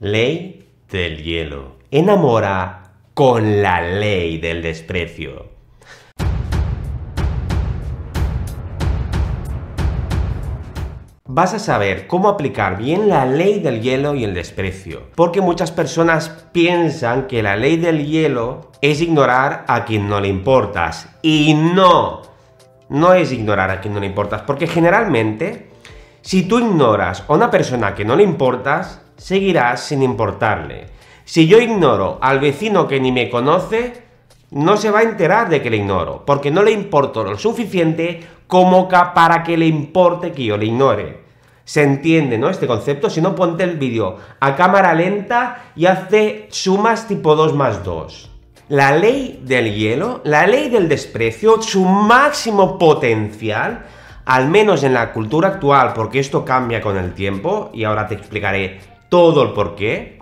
Ley del hielo. Enamora con la ley del desprecio. vas a saber cómo aplicar bien la ley del hielo y el desprecio. Porque muchas personas piensan que la ley del hielo es ignorar a quien no le importas. Y no, no es ignorar a quien no le importas. Porque generalmente, si tú ignoras a una persona que no le importas, seguirá sin importarle. Si yo ignoro al vecino que ni me conoce, no se va a enterar de que le ignoro, porque no le importo lo suficiente como para que le importe que yo le ignore. Se entiende, ¿no? Este concepto. Si no, ponte el vídeo a cámara lenta y hace sumas tipo 2 más 2. La ley del hielo, la ley del desprecio, su máximo potencial, al menos en la cultura actual, porque esto cambia con el tiempo, y ahora te explicaré todo el porqué.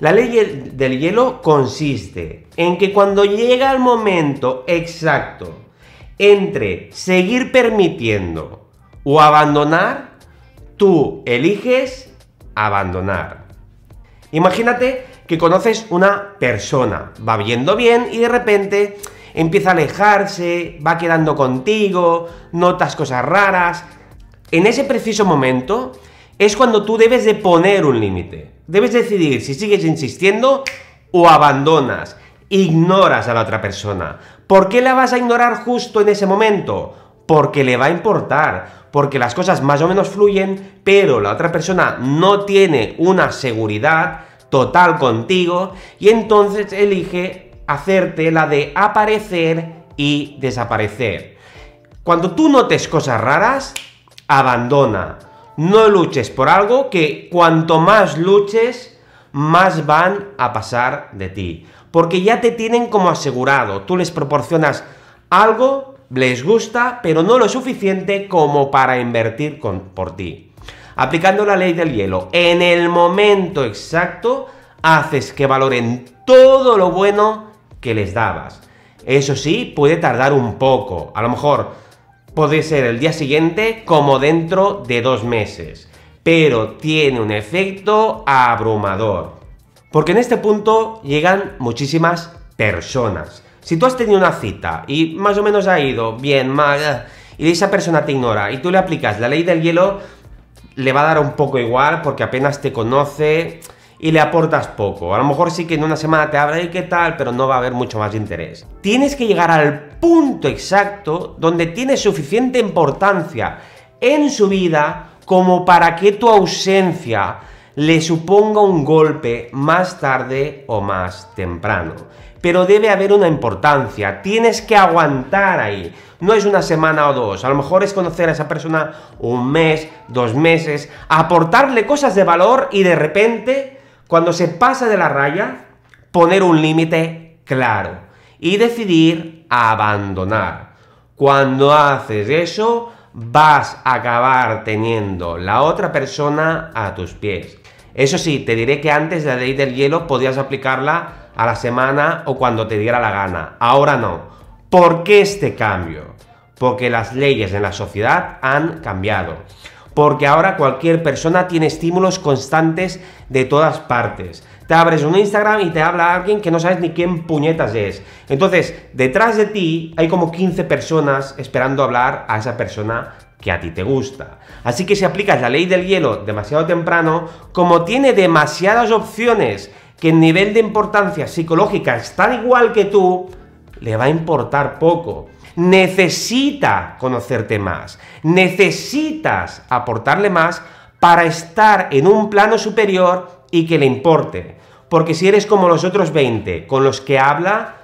La ley del hielo consiste en que cuando llega el momento exacto entre seguir permitiendo o abandonar, tú eliges abandonar. Imagínate que conoces una persona, va viendo bien y de repente empieza a alejarse, va quedando contigo, notas cosas raras. En ese preciso momento, es cuando tú debes de poner un límite. Debes decidir si sigues insistiendo o abandonas, ignoras a la otra persona. ¿Por qué la vas a ignorar justo en ese momento? Porque le va a importar, porque las cosas más o menos fluyen, pero la otra persona no tiene una seguridad total contigo y entonces elige hacerte la de aparecer y desaparecer. Cuando tú notes cosas raras, abandona no luches por algo que cuanto más luches, más van a pasar de ti. Porque ya te tienen como asegurado. Tú les proporcionas algo, les gusta, pero no lo suficiente como para invertir por ti. Aplicando la ley del hielo, en el momento exacto haces que valoren todo lo bueno que les dabas. Eso sí, puede tardar un poco. A lo mejor puede ser el día siguiente como dentro de dos meses, pero tiene un efecto abrumador. Porque en este punto llegan muchísimas personas. Si tú has tenido una cita y más o menos ha ido bien, mal, eh, y esa persona te ignora y tú le aplicas la ley del hielo, le va a dar un poco igual porque apenas te conoce, y le aportas poco. A lo mejor sí que en una semana te habla y qué tal, pero no va a haber mucho más interés. Tienes que llegar al punto exacto donde tiene suficiente importancia en su vida como para que tu ausencia le suponga un golpe más tarde o más temprano. Pero debe haber una importancia, tienes que aguantar ahí. No es una semana o dos, a lo mejor es conocer a esa persona un mes, dos meses, aportarle cosas de valor y de repente cuando se pasa de la raya, poner un límite claro y decidir abandonar. Cuando haces eso, vas a acabar teniendo la otra persona a tus pies. Eso sí, te diré que antes de la ley del hielo podías aplicarla a la semana o cuando te diera la gana. Ahora no. ¿Por qué este cambio? Porque las leyes en la sociedad han cambiado porque ahora cualquier persona tiene estímulos constantes de todas partes. Te abres un Instagram y te habla alguien que no sabes ni quién puñetas es. Entonces, detrás de ti hay como 15 personas esperando hablar a esa persona que a ti te gusta. Así que si aplicas la ley del hielo demasiado temprano, como tiene demasiadas opciones que en nivel de importancia psicológica están igual que tú, le va a importar poco necesita conocerte más, necesitas aportarle más para estar en un plano superior y que le importe. Porque si eres como los otros 20 con los que habla,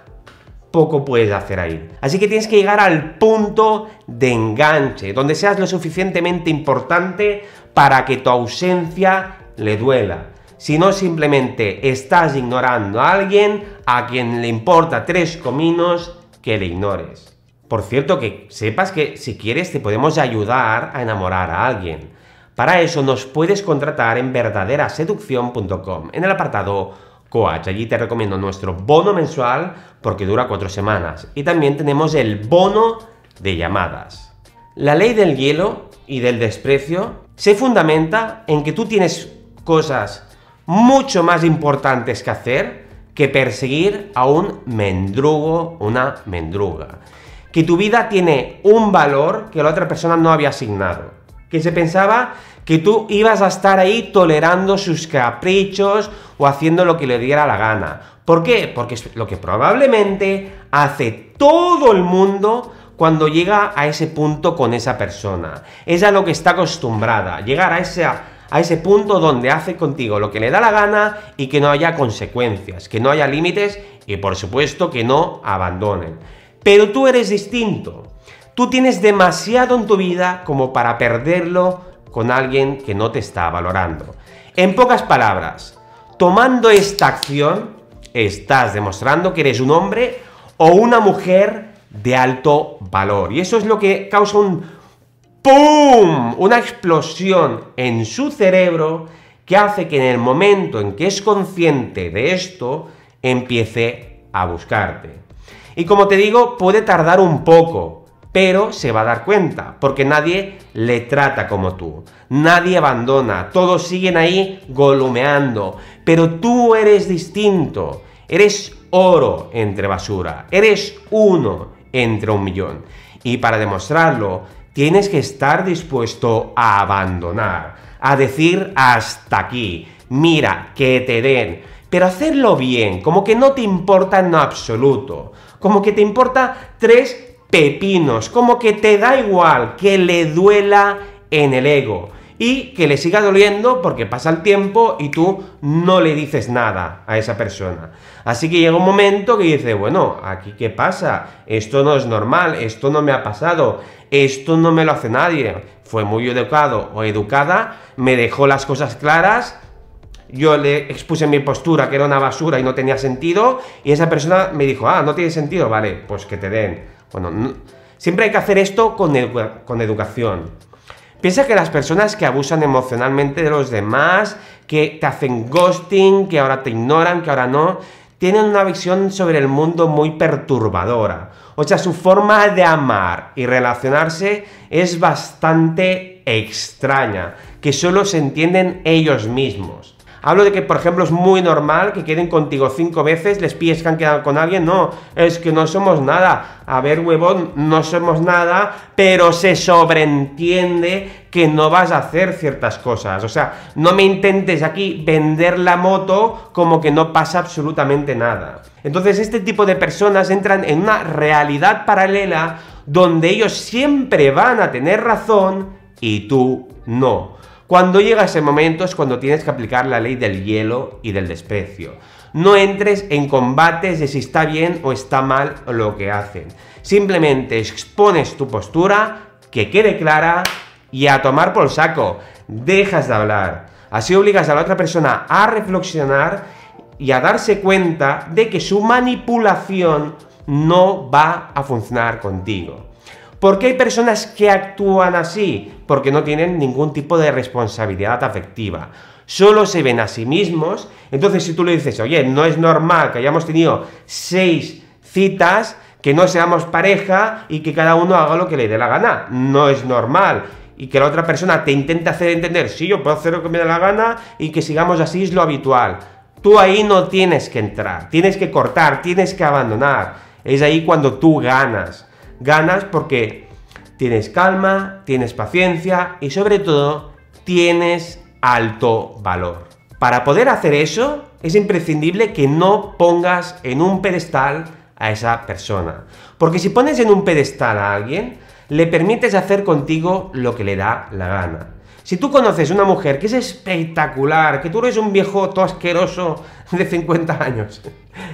poco puedes hacer ahí. Así que tienes que llegar al punto de enganche, donde seas lo suficientemente importante para que tu ausencia le duela. Si no, simplemente estás ignorando a alguien a quien le importa tres cominos que le ignores. Por cierto, que sepas que si quieres te podemos ayudar a enamorar a alguien. Para eso nos puedes contratar en verdaderaseducción.com, en el apartado Coach. Allí te recomiendo nuestro bono mensual porque dura cuatro semanas. Y también tenemos el bono de llamadas. La ley del hielo y del desprecio se fundamenta en que tú tienes cosas mucho más importantes que hacer que perseguir a un mendrugo, una mendruga que tu vida tiene un valor que la otra persona no había asignado. Que se pensaba que tú ibas a estar ahí tolerando sus caprichos o haciendo lo que le diera la gana. ¿Por qué? Porque es lo que probablemente hace todo el mundo cuando llega a ese punto con esa persona. Es a lo que está acostumbrada, llegar a ese, a ese punto donde hace contigo lo que le da la gana y que no haya consecuencias, que no haya límites y por supuesto que no abandonen. Pero tú eres distinto. Tú tienes demasiado en tu vida como para perderlo con alguien que no te está valorando. En pocas palabras, tomando esta acción, estás demostrando que eres un hombre o una mujer de alto valor. Y eso es lo que causa un ¡pum! Una explosión en su cerebro que hace que en el momento en que es consciente de esto, empiece a buscarte. Y como te digo, puede tardar un poco, pero se va a dar cuenta, porque nadie le trata como tú, nadie abandona, todos siguen ahí golumeando, pero tú eres distinto, eres oro entre basura, eres uno entre un millón. Y para demostrarlo, tienes que estar dispuesto a abandonar, a decir hasta aquí, mira, que te den, pero hacerlo bien, como que no te importa en absoluto como que te importa tres pepinos, como que te da igual que le duela en el ego y que le siga doliendo porque pasa el tiempo y tú no le dices nada a esa persona. Así que llega un momento que dice, bueno, aquí qué pasa, esto no es normal, esto no me ha pasado, esto no me lo hace nadie, fue muy educado o educada, me dejó las cosas claras yo le expuse mi postura que era una basura y no tenía sentido, y esa persona me dijo, ah, no tiene sentido, vale, pues que te den. Bueno, siempre hay que hacer esto con, con educación. Piensa que las personas que abusan emocionalmente de los demás, que te hacen ghosting, que ahora te ignoran, que ahora no, tienen una visión sobre el mundo muy perturbadora. O sea, su forma de amar y relacionarse es bastante extraña, que solo se entienden ellos mismos. Hablo de que, por ejemplo, es muy normal que queden contigo cinco veces, les pides que han quedado con alguien. No, es que no somos nada. A ver, huevón, no somos nada, pero se sobreentiende que no vas a hacer ciertas cosas. O sea, no me intentes aquí vender la moto como que no pasa absolutamente nada. Entonces, este tipo de personas entran en una realidad paralela donde ellos siempre van a tener razón y tú no. Cuando llegas en momento es cuando tienes que aplicar la ley del hielo y del desprecio. No entres en combates de si está bien o está mal lo que hacen. Simplemente expones tu postura, que quede clara y a tomar por saco. Dejas de hablar. Así obligas a la otra persona a reflexionar y a darse cuenta de que su manipulación no va a funcionar contigo. ¿Por qué hay personas que actúan así? Porque no tienen ningún tipo de responsabilidad afectiva. Solo se ven a sí mismos. Entonces, si tú le dices, oye, no es normal que hayamos tenido seis citas, que no seamos pareja y que cada uno haga lo que le dé la gana. No es normal. Y que la otra persona te intente hacer entender, sí, yo puedo hacer lo que me dé la gana y que sigamos así es lo habitual. Tú ahí no tienes que entrar, tienes que cortar, tienes que abandonar. Es ahí cuando tú ganas. Ganas porque tienes calma, tienes paciencia y sobre todo tienes alto valor. Para poder hacer eso es imprescindible que no pongas en un pedestal a esa persona. Porque si pones en un pedestal a alguien, le permites hacer contigo lo que le da la gana. Si tú conoces una mujer que es espectacular, que tú eres un viejo asqueroso de 50 años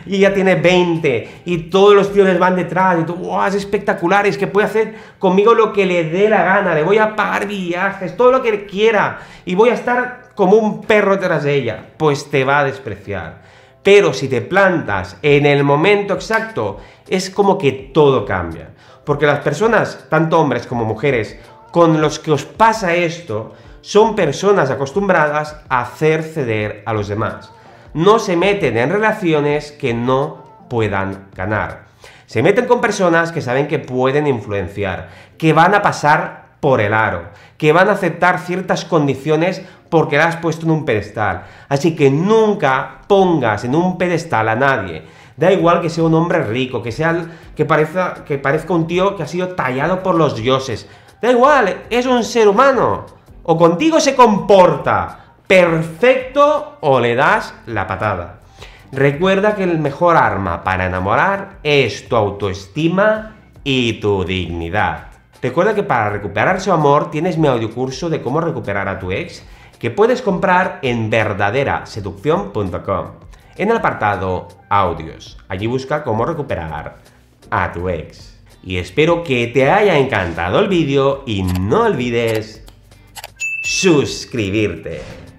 y ya tiene 20 y todos los tíos les van detrás y tú, wow, es espectacular, es que puede hacer conmigo lo que le dé la gana, le voy a pagar viajes, todo lo que quiera y voy a estar como un perro detrás de ella, pues te va a despreciar. Pero si te plantas en el momento exacto, es como que todo cambia. Porque las personas, tanto hombres como mujeres, con los que os pasa esto son personas acostumbradas a hacer ceder a los demás. No se meten en relaciones que no puedan ganar. Se meten con personas que saben que pueden influenciar, que van a pasar por el aro, que van a aceptar ciertas condiciones porque las has puesto en un pedestal. Así que nunca pongas en un pedestal a nadie. Da igual que sea un hombre rico, que sea que que parezca un tío que ha sido tallado por los dioses. Da igual, es un ser humano. O contigo se comporta perfecto o le das la patada. Recuerda que el mejor arma para enamorar es tu autoestima y tu dignidad. Recuerda que para recuperar su amor tienes mi audiocurso de cómo recuperar a tu ex que puedes comprar en verdaderaseducción.com en el apartado audios. Allí busca cómo recuperar a tu ex y espero que te haya encantado el vídeo y no olvides suscribirte.